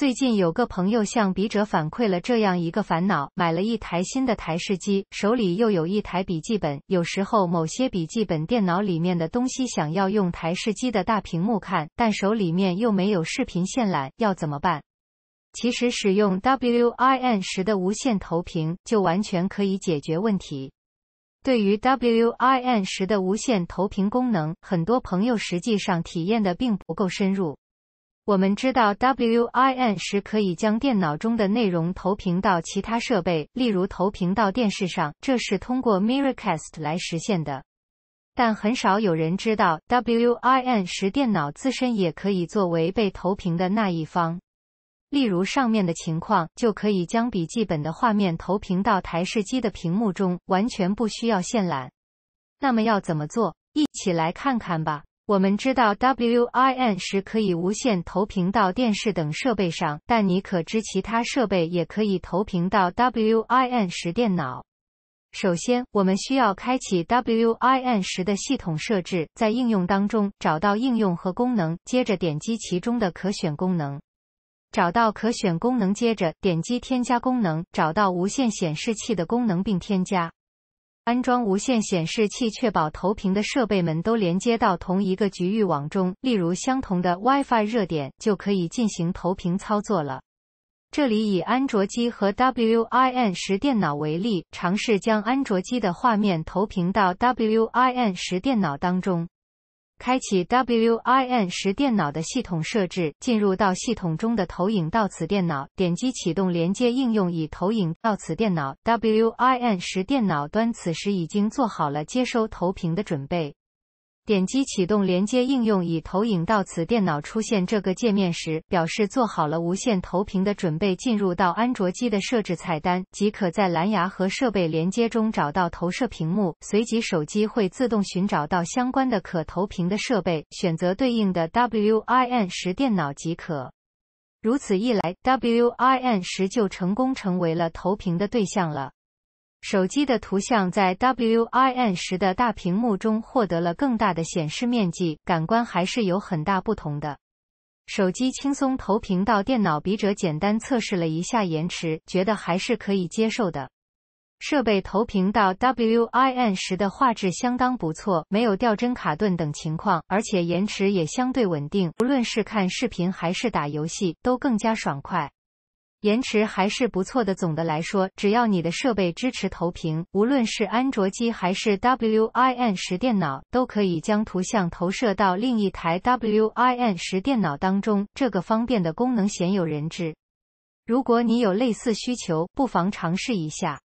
最近有个朋友向笔者反馈了这样一个烦恼：买了一台新的台式机，手里又有一台笔记本，有时候某些笔记本电脑里面的东西想要用台式机的大屏幕看，但手里面又没有视频线缆，要怎么办？其实使用 Win10 的无线投屏就完全可以解决问题。对于 Win10 的无线投屏功能，很多朋友实际上体验的并不够深入。我们知道，WIN10 可以将电脑中的内容投屏到其他设备，例如投屏到电视上，这是通过 Miracast 来实现的。但很少有人知道，WIN10 电脑自身也可以作为被投屏的那一方。例如上面的情况，就可以将笔记本的画面投屏到台式机的屏幕中，完全不需要线缆。那么要怎么做？一起来看看吧。我们知道 Win 十可以无线投屏到电视等设备上，但你可知其他设备也可以投屏到 Win 十电脑？首先，我们需要开启 Win 十的系统设置，在应用当中找到应用和功能，接着点击其中的可选功能，找到可选功能，接着点击添加功能，找到无线显示器的功能并添加。安装无线显示器，确保投屏的设备们都连接到同一个局域网中，例如相同的 WiFi 热点，就可以进行投屏操作了。这里以安卓机和 WIN 十电脑为例，尝试将安卓机的画面投屏到 WIN 十电脑当中。开启 Win10 电脑的系统设置，进入到系统中的投影到此电脑，点击启动连接应用以投影到此电脑。Win10 电脑端此时已经做好了接收投屏的准备。点击启动连接应用，以投影到此电脑。出现这个界面时，表示做好了无线投屏的准备。进入到安卓机的设置菜单，即可在蓝牙和设备连接中找到投射屏幕。随即手机会自动寻找到相关的可投屏的设备，选择对应的 Win 十电脑即可。如此一来，Win 十就成功成为了投屏的对象了。手机的图像在 WIN 时的大屏幕中获得了更大的显示面积，感官还是有很大不同的。手机轻松投屏到电脑，笔者简单测试了一下延迟，觉得还是可以接受的。设备投屏到 WIN 时的画质相当不错，没有掉帧、卡顿等情况，而且延迟也相对稳定。无论是看视频还是打游戏，都更加爽快。延迟还是不错的。总的来说，只要你的设备支持投屏，无论是安卓机还是 WIN 十电脑，都可以将图像投射到另一台 WIN 十电脑当中。这个方便的功能鲜有人知。如果你有类似需求，不妨尝试一下。